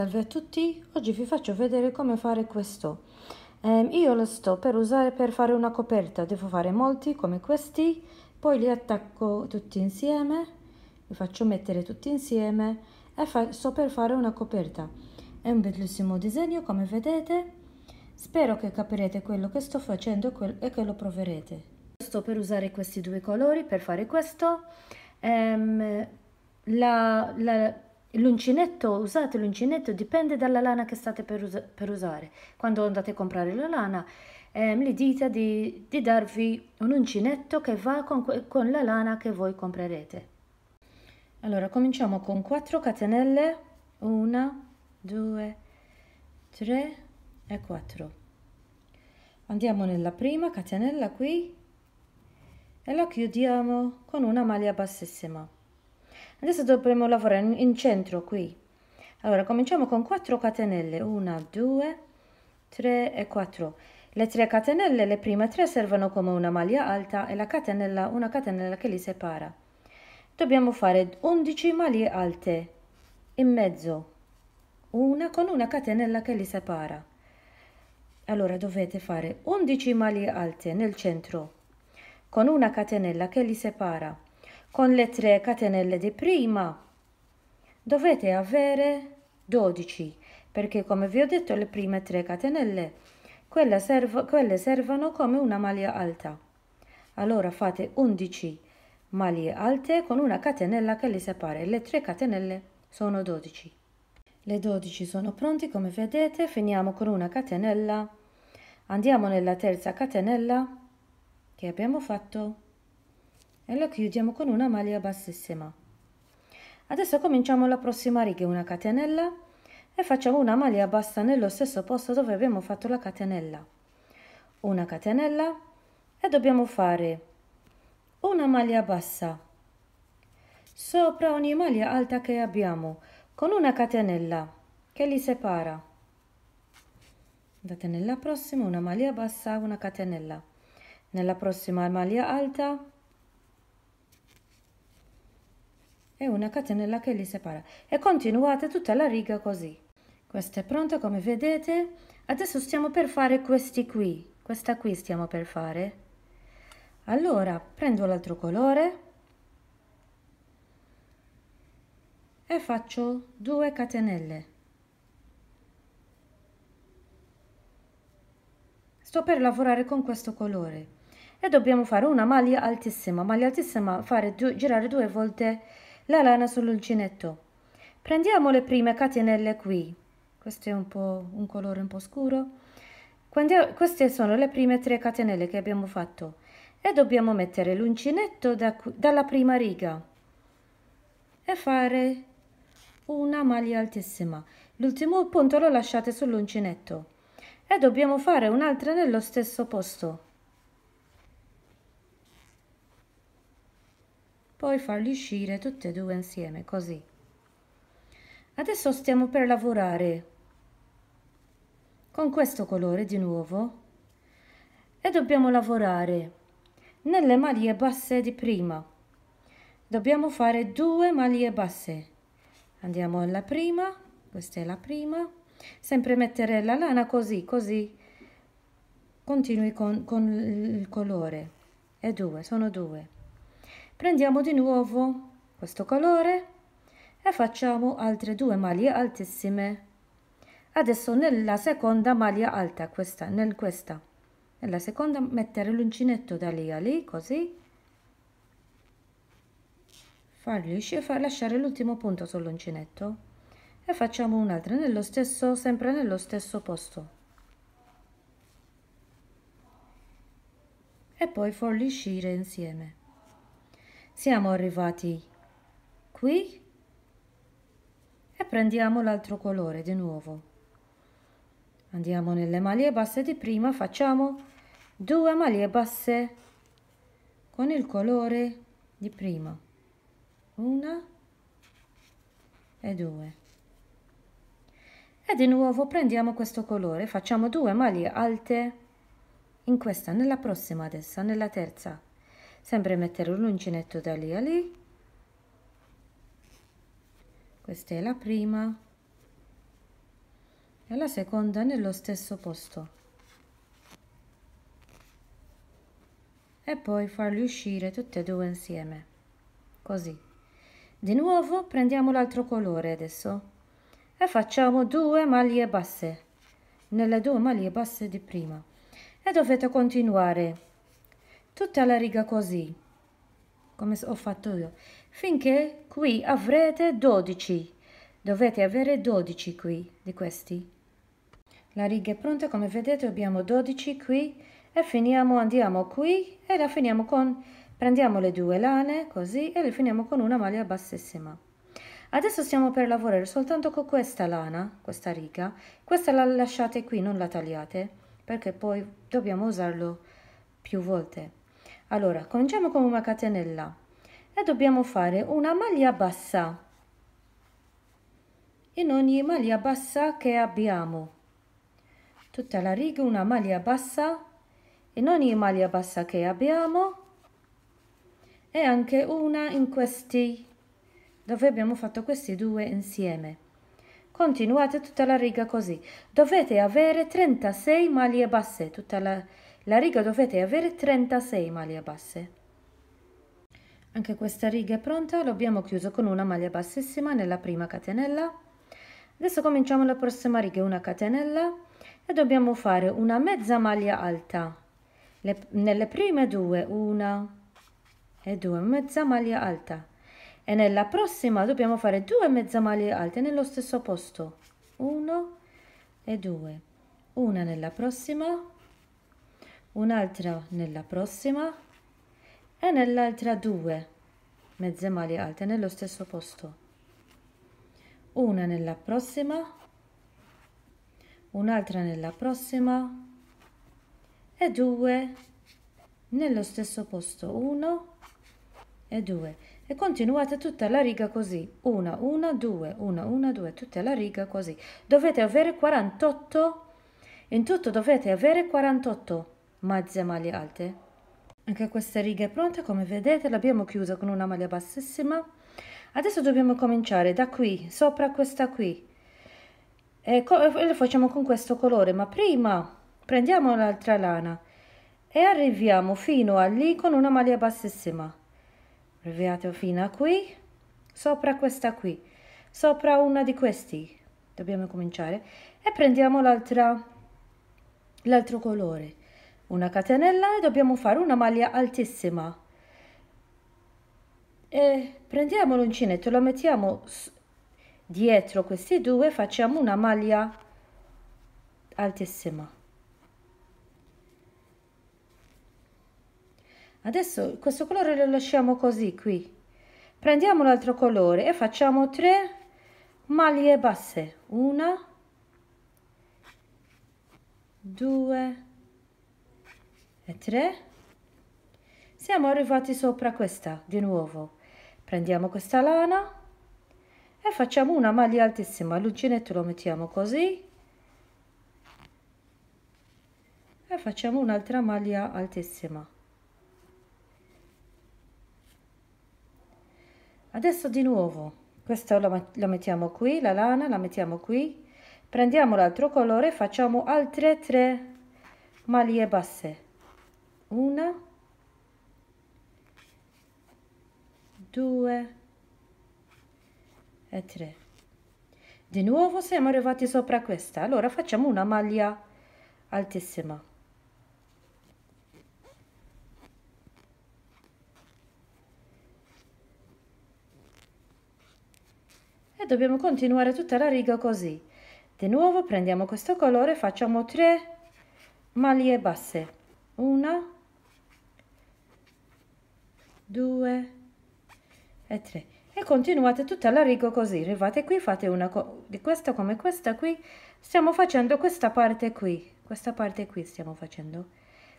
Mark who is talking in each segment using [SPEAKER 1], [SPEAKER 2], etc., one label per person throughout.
[SPEAKER 1] Salve a tutti, oggi vi faccio vedere come fare questo. Um, io lo sto per usare per fare una coperta, devo fare molti come questi, poi li attacco tutti insieme, li faccio mettere tutti insieme e sto per fare una coperta. È un bellissimo disegno come vedete, spero che capirete quello che sto facendo e che lo proverete. Sto per usare questi due colori per fare questo. Um, la, la L'uncinetto, usate l'uncinetto, dipende dalla lana che state per, us per usare. Quando andate a comprare la lana, ehm, le dita di, di, darvi un uncinetto che va con, con la lana che voi comprerete. Allora, cominciamo con 4 catenelle, 1, 2, 3 e 4. Andiamo nella prima catenella qui e la chiudiamo con una maglia bassissima adesso dovremo lavorare in centro qui allora cominciamo con 4 catenelle 1 2 3 e 4 le 3 catenelle le prime tre servono come una maglia alta e la catenella una catenella che li separa dobbiamo fare 11 maglie alte in mezzo una con una catenella che li separa allora dovete fare 11 maglie alte nel centro con una catenella che li separa con le 3 catenelle di prima dovete avere 12 perché come vi ho detto le prime 3 catenelle quelle, serv quelle servono come una maglia alta allora fate 11 maglie alte con una catenella che le separa le 3 catenelle sono 12 le 12 sono pronti come vedete finiamo con una catenella andiamo nella terza catenella che abbiamo fatto e lo chiudiamo con una maglia bassissima adesso cominciamo la prossima riga una catenella e facciamo una maglia bassa nello stesso posto dove abbiamo fatto la catenella una catenella e dobbiamo fare una maglia bassa sopra ogni maglia alta che abbiamo con una catenella che li separa andate nella prossima una maglia bassa una catenella nella prossima maglia alta e una catenella che li separa e continuate tutta la riga così questa è pronta come vedete adesso stiamo per fare questi qui questa qui stiamo per fare allora prendo l'altro colore e faccio 2 catenelle sto per lavorare con questo colore e dobbiamo fare una maglia altissima maglia altissima fare due, girare due volte la lana sull'uncinetto. Prendiamo le prime catenelle qui. Questo è un po' un colore un po' scuro. Quando, queste sono le prime tre catenelle che abbiamo fatto e dobbiamo mettere l'uncinetto da, dalla prima riga e fare una maglia altissima. L'ultimo punto lo lasciate sull'uncinetto e dobbiamo fare un'altra nello stesso posto. poi farli uscire tutte e due insieme così adesso stiamo per lavorare con questo colore di nuovo e dobbiamo lavorare nelle maglie basse di prima dobbiamo fare due maglie basse andiamo alla prima questa è la prima sempre mettere la lana così così continui con, con il colore e due sono due prendiamo di nuovo questo colore e facciamo altre due maglie altissime adesso nella seconda maglia alta questa nel questa nella seconda mettere l'uncinetto da lì a lì così fargli uscire far lasciare l'ultimo punto sull'uncinetto e facciamo un'altra nello stesso sempre nello stesso posto e poi farli uscire insieme siamo arrivati qui e prendiamo l'altro colore di nuovo. Andiamo nelle maglie basse di prima, facciamo due maglie basse con il colore di prima. Una e due. E di nuovo prendiamo questo colore, facciamo due maglie alte in questa, nella prossima adesso, nella terza sempre mettere un uncinetto da lì a lì questa è la prima e la seconda nello stesso posto e poi farli uscire tutte e due insieme così di nuovo prendiamo l'altro colore adesso e facciamo due maglie basse nelle due maglie basse di prima e dovete continuare tutta la riga così come ho fatto io finché qui avrete 12 dovete avere 12 qui di questi la riga è pronta come vedete abbiamo 12 qui e finiamo andiamo qui e la finiamo con prendiamo le due lane così e le finiamo con una maglia bassissima adesso stiamo per lavorare soltanto con questa lana questa riga questa la lasciate qui non la tagliate perché poi dobbiamo usarlo più volte allora, cominciamo con una catenella e dobbiamo fare una maglia bassa in ogni maglia bassa che abbiamo. Tutta la riga una maglia bassa in ogni maglia bassa che abbiamo e anche una in questi dove abbiamo fatto questi due insieme. Continuate tutta la riga così. Dovete avere 36 maglie basse tutta la riga la riga dovete avere 36 maglie basse. Anche questa riga è pronta, l'abbiamo chiuso con una maglia bassissima nella prima catenella. Adesso cominciamo la prossima riga, una catenella e dobbiamo fare una mezza maglia alta. Le, nelle prime due, una e due, mezza maglia alta. E nella prossima dobbiamo fare due mezza maglie alte nello stesso posto. 1 e 2. Una nella prossima un'altra nella prossima e nell'altra due mezze maglie alte nello stesso posto una nella prossima un'altra nella prossima e due nello stesso posto uno e due e continuate tutta la riga così una 1 2 una 1 2 tutta la riga così dovete avere 48 in tutto dovete avere 48 mezze maglie alte anche questa riga è pronta come vedete l'abbiamo chiusa con una maglia bassissima adesso dobbiamo cominciare da qui sopra questa qui e lo facciamo con questo colore ma prima prendiamo l'altra lana e arriviamo fino a lì con una maglia bassissima arriviamo fino a qui sopra questa qui sopra una di questi dobbiamo cominciare e prendiamo l'altra l'altro colore una catenella e dobbiamo fare una maglia altissima e prendiamo l'uncinetto lo mettiamo dietro questi due facciamo una maglia altissima adesso questo colore lo lasciamo così qui prendiamo l'altro colore e facciamo 3 maglie basse una due e 3. Siamo arrivati sopra questa di nuovo. Prendiamo questa lana e facciamo una maglia altissima. L'uncinetto lo mettiamo così e facciamo un'altra maglia altissima. Adesso di nuovo, questa la, mettiamo qui, la lana la mettiamo qui, prendiamo l'altro colore e facciamo altre tre maglie basse una, due e tre. Di nuovo siamo arrivati sopra questa, allora facciamo una maglia altissima. E dobbiamo continuare tutta la riga così. Di nuovo prendiamo questo colore, facciamo 3 maglie basse. Una, 2 e 3 e continuate tutta la riga così arrivate qui fate una di questa come questa qui stiamo facendo questa parte qui questa parte qui stiamo facendo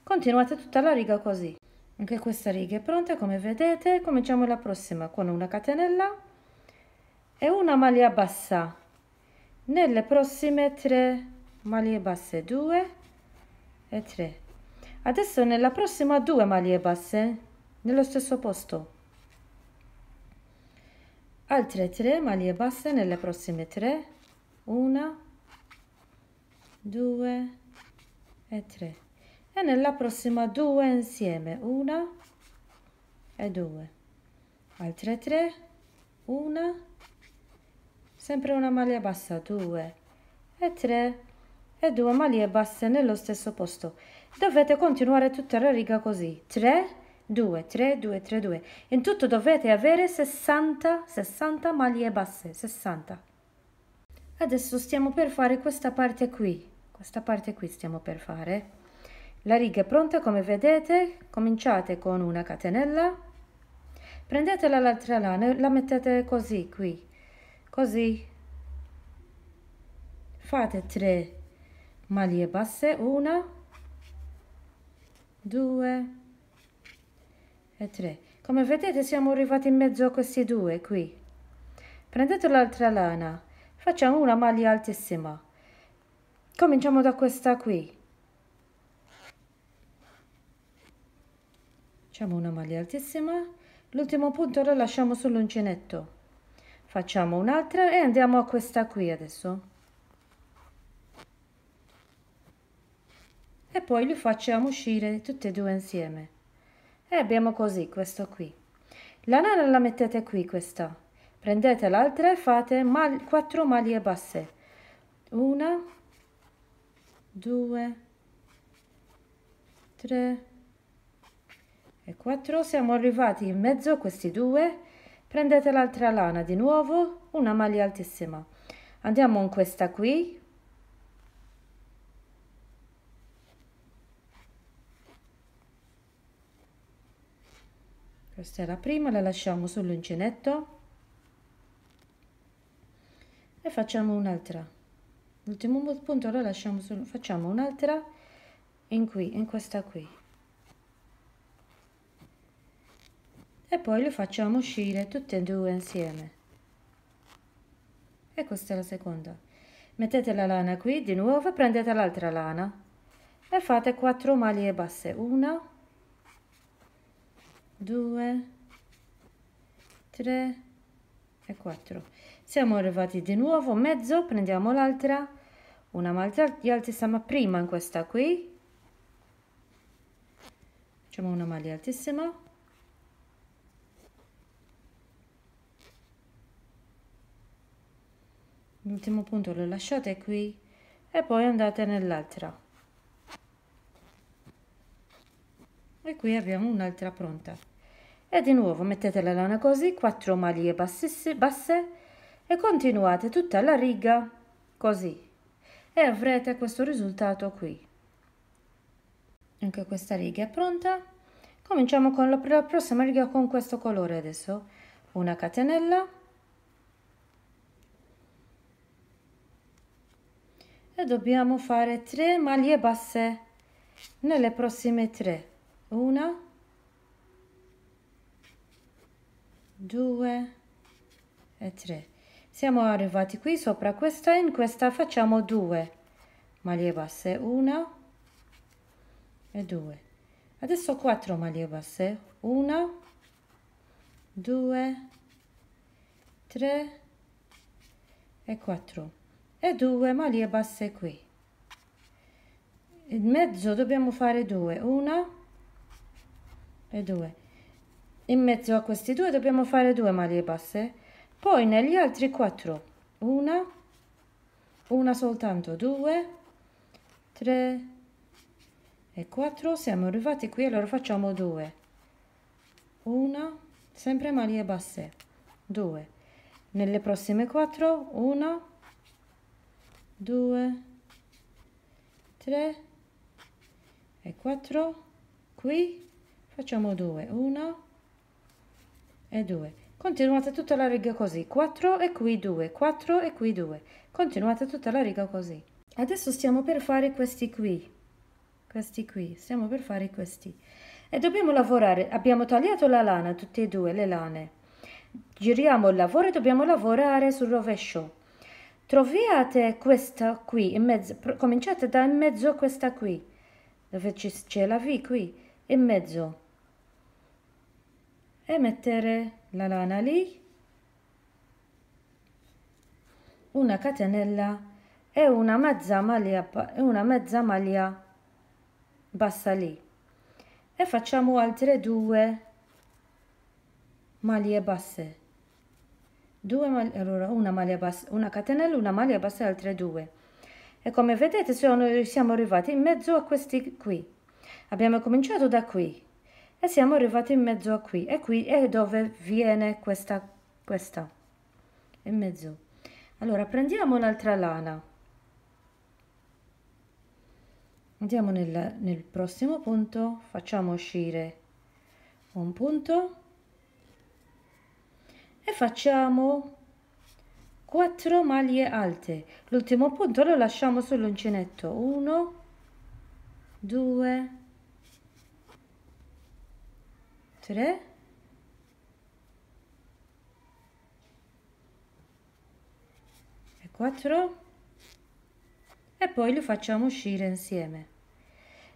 [SPEAKER 1] continuate tutta la riga così anche questa riga è pronta come vedete cominciamo la prossima con una catenella e una maglia bassa nelle prossime 3 maglie basse 2 e 3 adesso nella prossima 2 maglie basse nello stesso posto. Altre tre maglie basse nelle prossime tre. Una, due e tre. E nella prossima due insieme. Una e due. Altre tre. Una. Sempre una maglia bassa. Due e tre e due maglie basse nello stesso posto. Dovete continuare tutta la riga così. 3 2, 3, 2, 3, 2. In tutto dovete avere 60, 60 maglie basse, 60. Adesso stiamo per fare questa parte qui, questa parte qui stiamo per fare. La riga è pronta, come vedete, cominciate con una catenella, prendete l'altra lana, e la mettete così qui, così. Fate 3 maglie basse, 1, 2, e 3. Come vedete siamo arrivati in mezzo a questi due qui. Prendete l'altra lana, facciamo una maglia altissima. Cominciamo da questa qui. Facciamo una maglia altissima, l'ultimo punto lo lasciamo sull'uncinetto. Facciamo un'altra e andiamo a questa qui adesso. E poi li facciamo uscire tutte e due insieme. E abbiamo così questo qui. La nana la mettete qui questa. Prendete l'altra e fate mal, 4 maglie basse. Una, due, tre e quattro. Siamo arrivati in mezzo a questi due. Prendete l'altra lana di nuovo, una maglia altissima. Andiamo in questa qui, questa è la prima la lasciamo sull'uncinetto e facciamo un'altra l'ultimo punto lo lasciamo su, facciamo un'altra in qui in questa qui e poi lo facciamo uscire tutte e due insieme e questa è la seconda mettete la lana qui di nuovo prendete l'altra lana e fate 4 maglie basse una 2 3 e 4 siamo arrivati di nuovo mezzo prendiamo l'altra una maglia di altissima prima in questa qui facciamo una maglia altissima l'ultimo punto lo lasciate qui e poi andate nell'altra e qui abbiamo un'altra pronta e di nuovo mettete la lana così 4 maglie bassisse, basse e continuate tutta la riga così e avrete questo risultato qui anche questa riga è pronta cominciamo con la, la prossima riga con questo colore adesso una catenella e dobbiamo fare 3 maglie basse nelle prossime 3 una 2 e 3 siamo arrivati qui sopra questa in questa facciamo 2 maglie basse 1 e 2 adesso 4 maglie basse 1 2 3 e 4 e 2 maglie basse qui in mezzo dobbiamo fare 2 1 e 2 in mezzo a questi due dobbiamo fare due maglie basse, poi negli altri quattro, una, una soltanto, due, tre e quattro, siamo arrivati qui, allora facciamo due, una, sempre maglie basse, due, nelle prossime quattro, una, due, tre e quattro, qui facciamo due, una, e 2 continuate tutta la riga così 4 e qui 2 4 e qui 2 continuate tutta la riga così adesso stiamo per fare questi qui questi qui stiamo per fare questi e dobbiamo lavorare abbiamo tagliato la lana tutte e due le lane giriamo il lavoro e dobbiamo lavorare sul rovescio troviate questa qui in mezzo cominciate da in mezzo questa qui dove c'è la V qui in mezzo e mettere la lana lì una catenella e una mezza maglia una mezza maglia bassa lì e facciamo altre due maglie basse due maglie allora una maglia bassa una catenella una maglia bassa e altre due e come vedete sono, siamo arrivati in mezzo a questi qui abbiamo cominciato da qui e siamo arrivati in mezzo a qui e qui è dove viene questa questa in mezzo allora prendiamo un'altra lana andiamo nel, nel prossimo punto facciamo uscire un punto e facciamo 4 maglie alte l'ultimo punto lo lasciamo sull'uncinetto 1 2 Tre. E quattro. E poi li facciamo uscire insieme.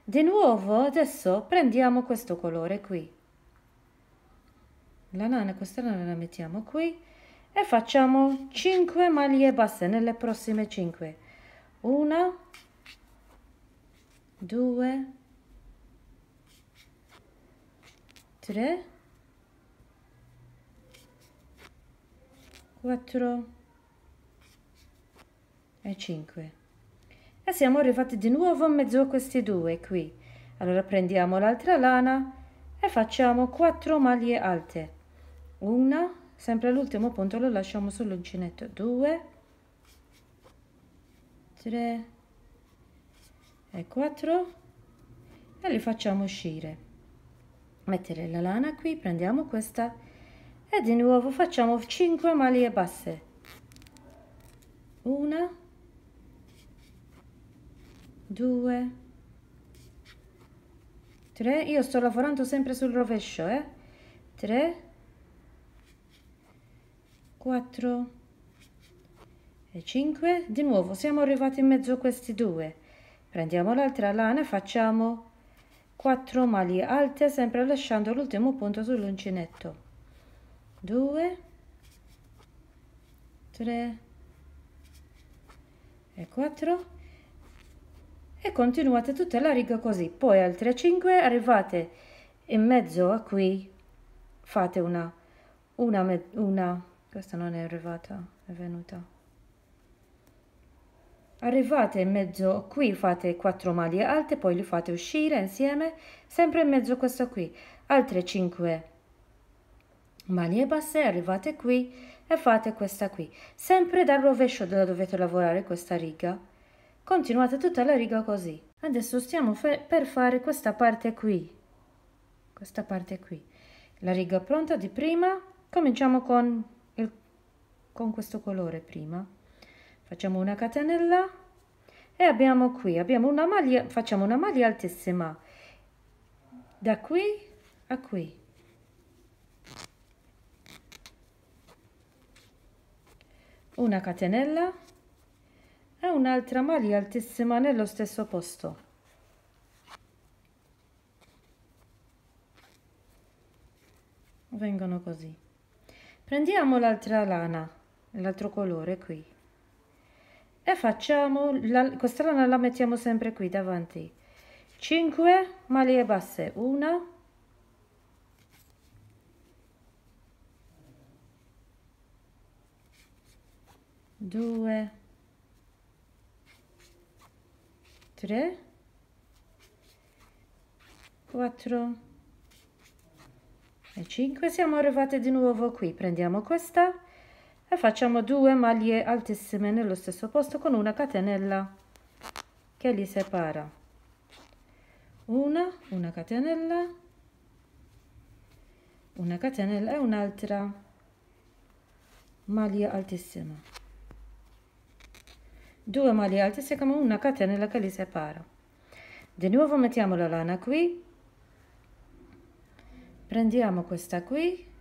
[SPEAKER 1] Di nuovo adesso prendiamo questo colore qui. La nana, questa nana la mettiamo qui e facciamo 5 maglie basse nelle prossime 5. 1, 2, 3. 3 4 e 5 e siamo arrivati di nuovo in mezzo a questi due qui allora prendiamo l'altra lana e facciamo 4 maglie alte una sempre all'ultimo punto lo lasciamo sull'uncinetto 2 3 e 4 e li facciamo uscire mettere la lana qui prendiamo questa e di nuovo facciamo 5 maglie basse una due tre io sto lavorando sempre sul rovescio eh? tre quattro e cinque di nuovo siamo arrivati in mezzo a questi due prendiamo l'altra lana e facciamo 4 maglie alte sempre lasciando l'ultimo punto sull'uncinetto 2 3 e 4 e continuate tutta la riga così poi altre 5 arrivate in mezzo a qui fate una una una questa non è arrivata è venuta Arrivate in mezzo qui fate 4 maglie alte, poi li fate uscire insieme, sempre in mezzo a questa qui, altre 5 maglie basse, arrivate qui e fate questa qui, sempre dal rovescio dove dovete lavorare questa riga. Continuate tutta la riga così. Adesso stiamo per fare questa parte qui, questa parte qui. La riga pronta di prima, cominciamo con, il, con questo colore prima facciamo una catenella e abbiamo qui abbiamo una maglia facciamo una maglia altissima da qui a qui una catenella e un'altra maglia altissima nello stesso posto vengono così prendiamo l'altra lana l'altro colore qui e facciamo la, questa la mettiamo sempre qui davanti 5 maglie basse 1 2 3 4 e 5 siamo arrivate di nuovo qui prendiamo questa e facciamo due maglie altissime nello stesso posto con una catenella che li separa una una catenella una catenella e un'altra maglia altissima due maglie altissime come una catenella che li separa di nuovo mettiamo la lana qui prendiamo questa qui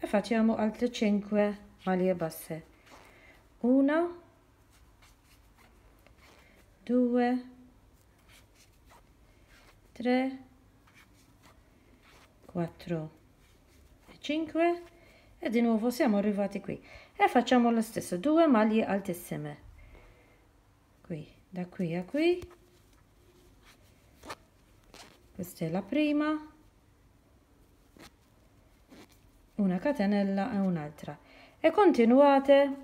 [SPEAKER 1] e facciamo altre 5 maglie basse una, due, tre, quattro, cinque. e di nuovo siamo arrivati qui e facciamo lo stesso due maglie alte insieme qui da qui a qui questa è la prima una catenella e un'altra e continuate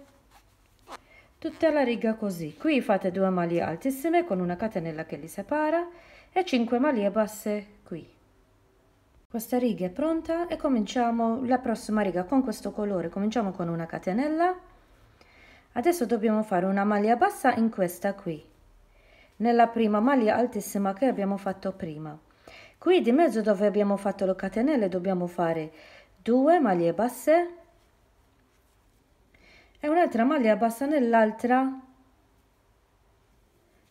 [SPEAKER 1] tutta la riga così qui fate due maglie altissime con una catenella che li separa e 5 maglie basse qui questa riga è pronta e cominciamo la prossima riga con questo colore cominciamo con una catenella adesso dobbiamo fare una maglia bassa in questa qui nella prima maglia altissima che abbiamo fatto prima qui di mezzo dove abbiamo fatto le catenelle dobbiamo fare 2 maglie basse e un'altra maglia bassa nell'altra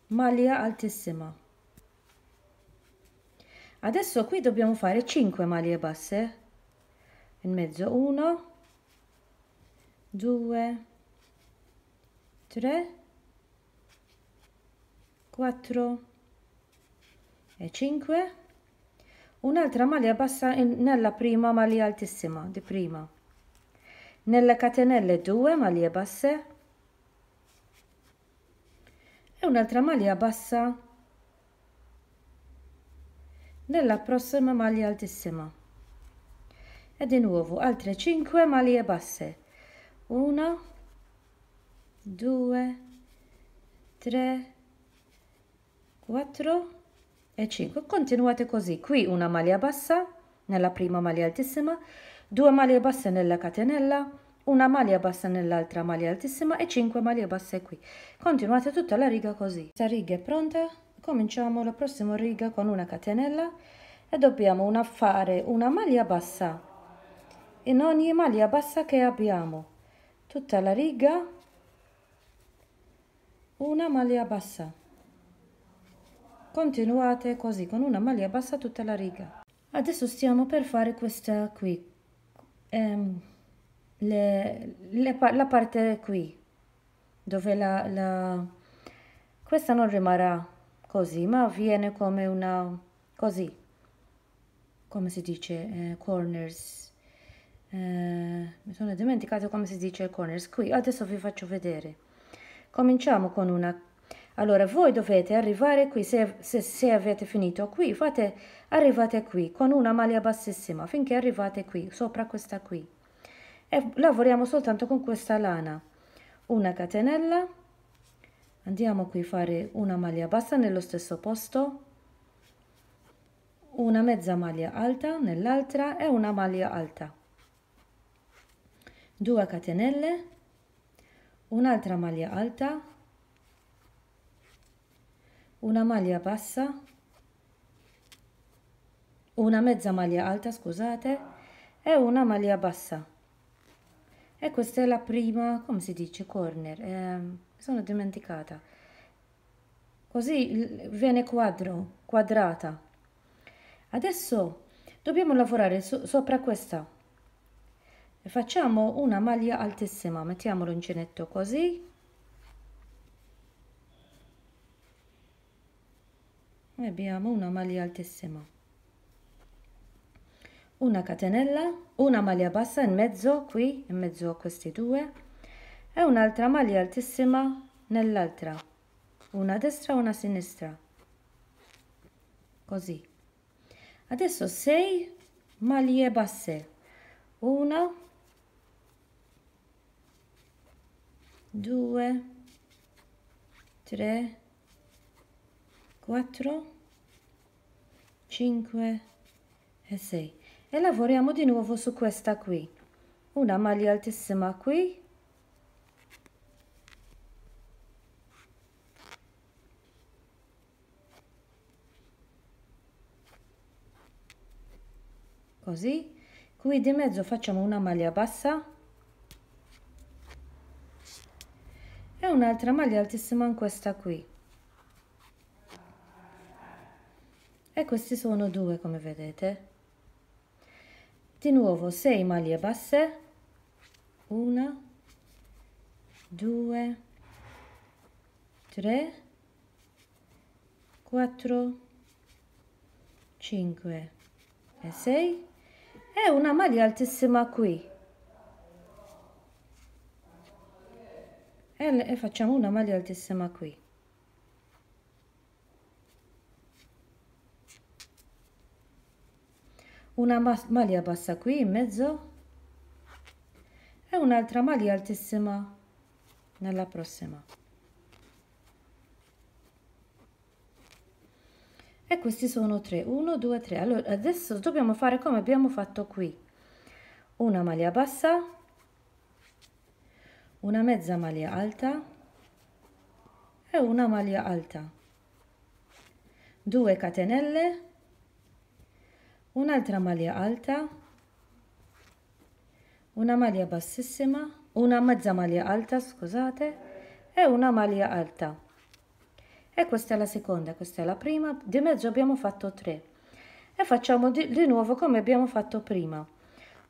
[SPEAKER 1] maglia altissima adesso qui dobbiamo fare 5 maglie basse in mezzo 1 2 3 4 e 5 un'altra maglia bassa in, nella prima maglia altissima di prima nelle catenelle 2 maglie basse e un'altra maglia bassa nella prossima maglia altissima e di nuovo altre 5 maglie basse 1 2 3 4 e 5 continuate così qui una maglia bassa nella prima maglia altissima due maglie basse nella catenella una maglia bassa nell'altra maglia altissima e 5 maglie basse qui continuate tutta la riga così questa riga è pronta cominciamo la prossima riga con una catenella e dobbiamo una fare una maglia bassa in ogni maglia bassa che abbiamo tutta la riga una maglia bassa continuate così con una maglia bassa tutta la riga adesso stiamo per fare questa qui ehm, le, le, la parte qui dove la, la questa non rimarrà così ma viene come una così come si dice eh, corners eh, mi sono dimenticato come si dice corners qui adesso vi faccio vedere cominciamo con una allora voi dovete arrivare qui, se, se, se, avete finito qui, fate, arrivate qui con una maglia bassissima finché arrivate qui, sopra questa qui. E lavoriamo soltanto con questa lana. Una catenella, andiamo qui a fare una maglia bassa nello stesso posto, una mezza maglia alta nell'altra e una maglia alta. 2 catenelle, un'altra maglia alta, una maglia bassa una mezza maglia alta scusate e una maglia bassa e questa è la prima come si dice corner eh, sono dimenticata così viene quadro quadrata adesso dobbiamo lavorare so sopra questa facciamo una maglia altissima mettiamolo uncinetto così e abbiamo una maglia altissima una catenella una maglia bassa in mezzo qui in mezzo a questi due e un'altra maglia altissima nell'altra una destra una sinistra così adesso 6 maglie basse una due tre quattro 5 e 6 e lavoriamo di nuovo su questa qui una maglia altissima qui così qui di mezzo facciamo una maglia bassa e un'altra maglia altissima in questa qui e questi sono due come vedete di nuovo 6 maglie basse 1 2 3 4 5 e 6 e una maglia altissima qui e facciamo una maglia altissima qui una maglia bassa qui in mezzo e un'altra maglia altissima nella prossima e questi sono 3 1 2 3 allora adesso dobbiamo fare come abbiamo fatto qui una maglia bassa una mezza maglia alta e una maglia alta 2 catenelle un'altra maglia alta una maglia bassissima una mezza maglia alta scusate e una maglia alta e questa è la seconda questa è la prima di mezzo abbiamo fatto 3 e facciamo di, di nuovo come abbiamo fatto prima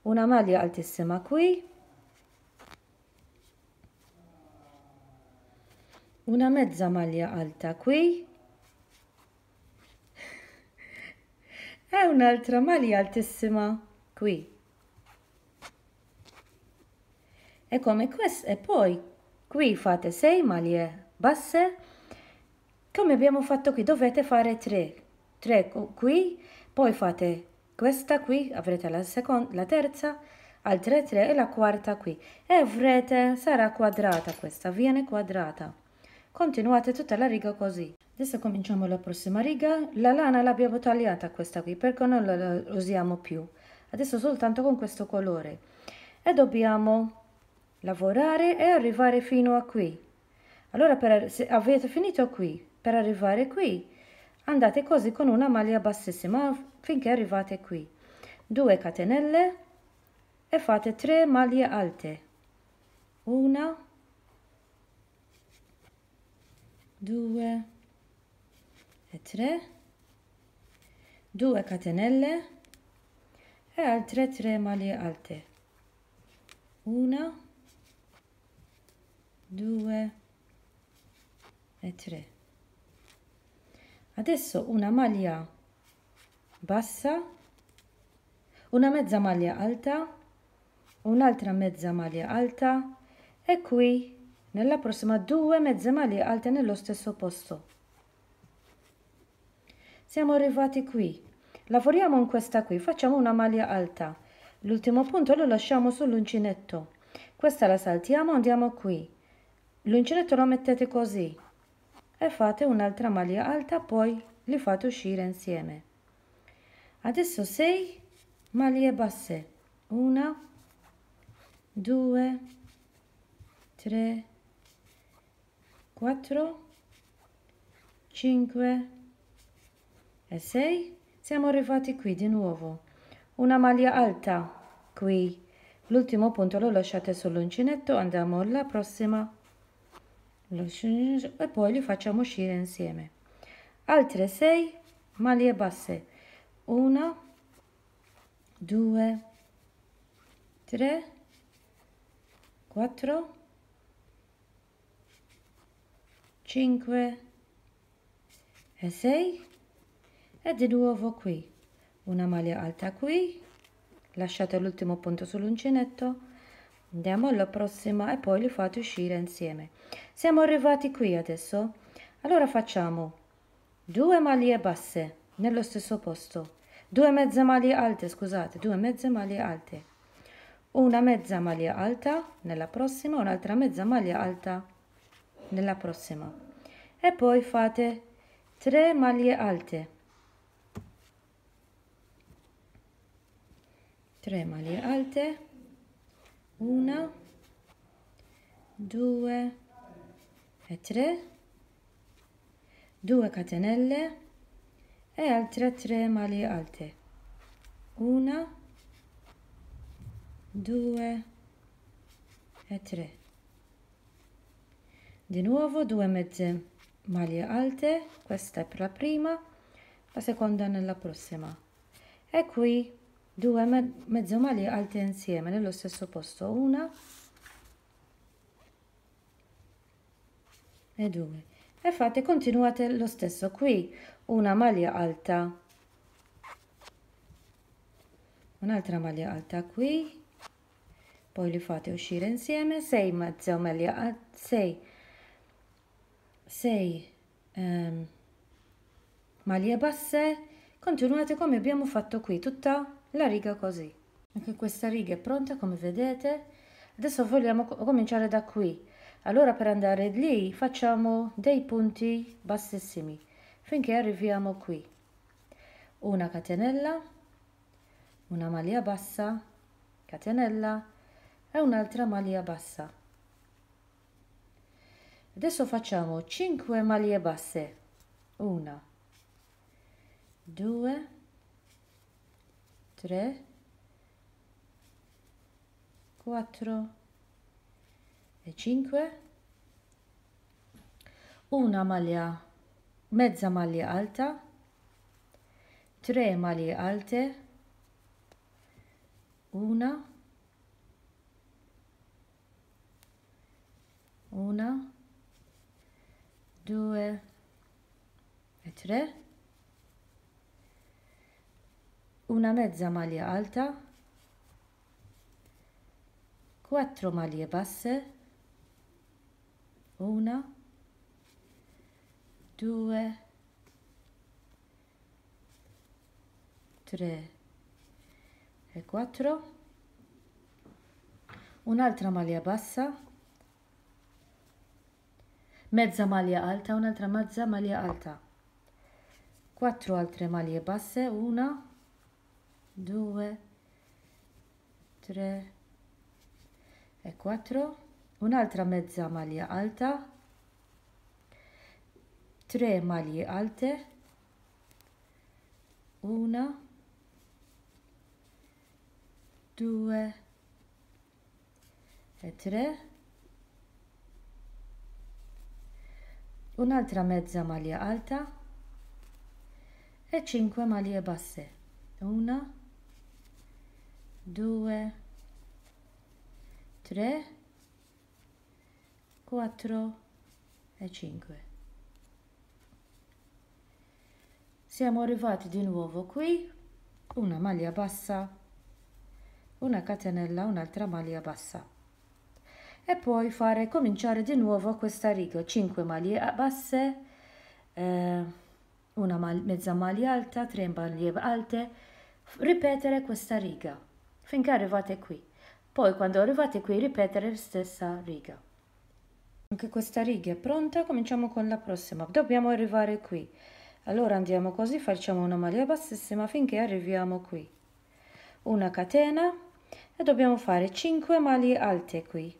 [SPEAKER 1] una maglia altissima qui una mezza maglia alta qui e un'altra malia altissima qui. E come questo, e poi qui fate 6 maglie basse, come abbiamo fatto qui, dovete fare 3, 3 qui, poi fate questa qui, avrete la, seconda, la terza, altre 3 e la quarta qui, e avrete, sarà quadrata questa, viene quadrata. Continuate tutta la riga così. Adesso cominciamo la prossima riga. La lana l'abbiamo tagliata questa qui perché non la usiamo più. Adesso soltanto con questo colore. E dobbiamo lavorare e arrivare fino a qui. Allora per, se avete finito qui, per arrivare qui, andate così con una maglia bassissima finché arrivate qui. 2 catenelle e fate 3 maglie alte. 1 2 e 3 2 catenelle e altre 3 maglie alte 1 2 e 3 adesso una maglia bassa una mezza maglia alta un'altra mezza maglia alta e qui nella prossima due mezze maglie alte nello stesso posto siamo arrivati qui. Lavoriamo in questa qui, facciamo una maglia alta. L'ultimo punto lo lasciamo sull'uncinetto. Questa la saltiamo, andiamo qui. L'uncinetto lo mettete così e fate un'altra maglia alta, poi li fate uscire insieme. Adesso 6 maglie basse. 1 2 3 4 5 e 6 siamo arrivati qui di nuovo una maglia alta qui l'ultimo punto lo lasciate sull'uncinetto andiamo alla prossima e poi li facciamo uscire insieme altre 6 maglie basse Una, due, tre, quattro, cinque e sei e di nuovo qui una maglia alta qui lasciate l'ultimo punto sull'uncinetto andiamo alla prossima e poi li fate uscire insieme siamo arrivati qui adesso allora facciamo due maglie basse nello stesso posto due mezze maglie alte scusate due mezze maglie alte una mezza maglia alta nella prossima un'altra mezza maglia alta nella prossima e poi fate 3 maglie alte 3 maglie alte una due e 3 2 catenelle e altre tre maglie alte una due e 3 di nuovo due mezze maglie alte questa è per la prima la seconda nella prossima e qui 2 mezze maglie alte insieme nello stesso posto una e due e fate continuate lo stesso qui una maglia alta un'altra maglia alta qui poi li fate uscire insieme 6 mezze omalie 6 6 um, ehm, maglie basse continuate come abbiamo fatto qui tutta la riga così anche questa riga è pronta come vedete adesso vogliamo cominciare da qui allora per andare lì facciamo dei punti bassissimi finché arriviamo qui una catenella una maglia bassa catenella e un'altra maglia bassa adesso facciamo 5 maglie basse 1 2 3 4 e 5 una maglia mezza maglia alta tre maglie alte una una due e tre una mezza maglia alta 4 maglie basse 1 2 3 e 4 un'altra maglia bassa mezza maglia alta un'altra mezza maglia alta 4 altre maglie basse 1 due, tre e 4 un'altra mezza maglia alta tre maglie alte una, due e tre, un'altra mezza maglia alta e 5 maglie basse, una, 2 3 4 e 5 siamo arrivati di nuovo qui una maglia bassa una catenella un'altra maglia bassa e poi fare cominciare di nuovo questa riga 5 maglie basse eh, una mezza maglia alta 3 maglie alte ripetere questa riga finché arrivate qui. Poi quando arrivate qui ripetere la stessa riga. Anche questa riga è pronta, cominciamo con la prossima. Dobbiamo arrivare qui. Allora andiamo così, facciamo una maglia bassissima finché arriviamo qui. Una catena e dobbiamo fare 5 maglie alte qui.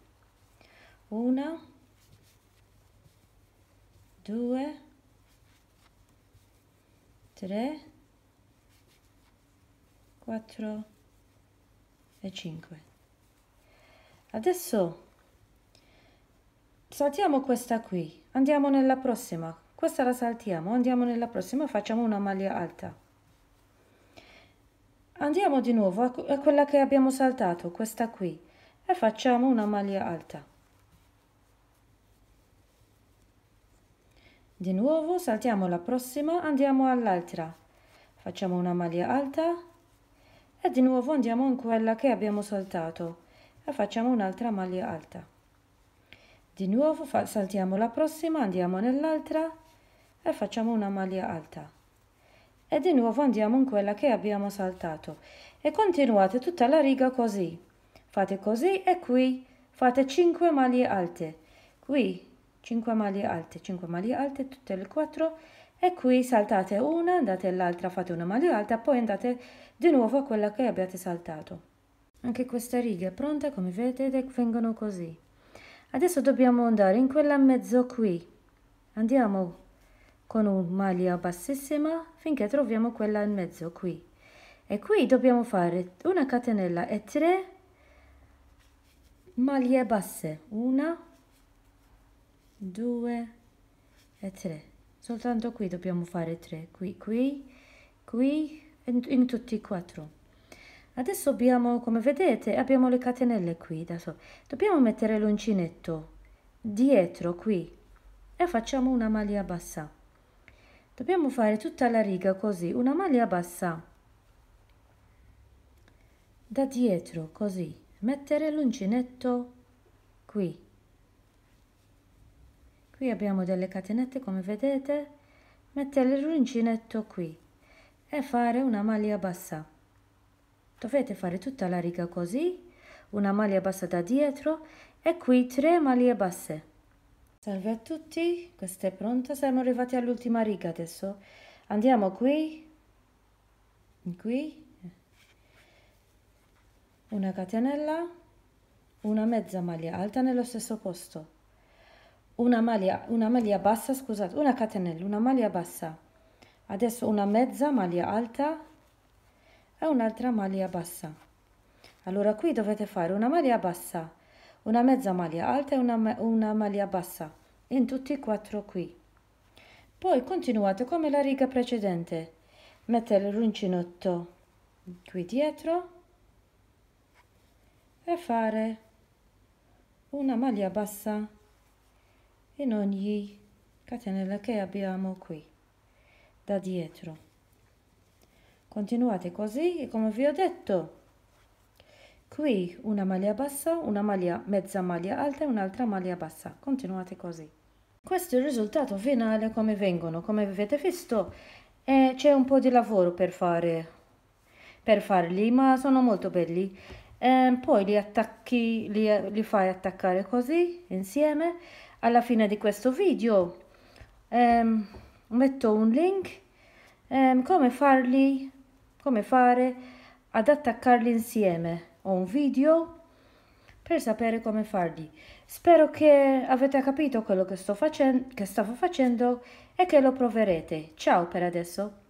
[SPEAKER 1] Una, due, tre, quattro, e 5 adesso saltiamo questa qui andiamo nella prossima questa la saltiamo andiamo nella prossima facciamo una maglia alta andiamo di nuovo a quella che abbiamo saltato questa qui e facciamo una maglia alta di nuovo saltiamo la prossima andiamo all'altra facciamo una maglia alta e di nuovo andiamo in quella che abbiamo saltato e facciamo un'altra maglia alta di nuovo saltiamo la prossima andiamo nell'altra e facciamo una maglia alta e di nuovo andiamo in quella che abbiamo saltato e continuate tutta la riga così fate così e qui fate 5 maglie alte qui 5 maglie alte 5 maglie alte tutte le 4 e qui saltate una, andate all'altra, fate una maglia alta, poi andate di nuovo a quella che abbiate saltato. Anche questa riga è pronta, come vedete, vengono così. Adesso dobbiamo andare in quella mezzo qui. Andiamo con un maglia bassissima finché troviamo quella in mezzo qui. E qui dobbiamo fare una catenella e tre maglie basse. Una, due e tre soltanto qui dobbiamo fare 3 qui qui qui in, in tutti i quattro Adesso abbiamo, come vedete, abbiamo le catenelle qui da sopra. Dobbiamo mettere l'uncinetto dietro qui e facciamo una maglia bassa. Dobbiamo fare tutta la riga così, una maglia bassa. Da dietro così, mettere l'uncinetto qui qui abbiamo delle catenette come vedete mettere l'uncinetto qui e fare una maglia bassa dovete fare tutta la riga così una maglia bassa da dietro e qui 3 maglie basse salve a tutti questa è pronta siamo arrivati all'ultima riga adesso andiamo qui qui una catenella una mezza maglia alta nello stesso posto una maglia, una maglia bassa, scusate, una catenella, una maglia bassa, adesso una mezza maglia alta e un'altra maglia bassa. Allora qui dovete fare una maglia bassa, una mezza maglia alta e una, una maglia bassa in tutti e quattro qui. Poi continuate come la riga precedente, mettete il qui dietro e fare una maglia bassa in ogni catenella che abbiamo qui da dietro continuate così e come vi ho detto qui una maglia bassa una maglia mezza maglia alta e un'altra maglia bassa continuate così questo è il risultato finale come vengono come avete visto eh, c'è un po di lavoro per fare per farli ma sono molto belli eh, poi li attacchi li, li fai attaccare così insieme alla fine di questo video ehm, metto un link ehm, come farli come fare ad attaccarli insieme ho un video per sapere come farli spero che avete capito quello che sto facendo che stavo facendo e che lo proverete ciao per adesso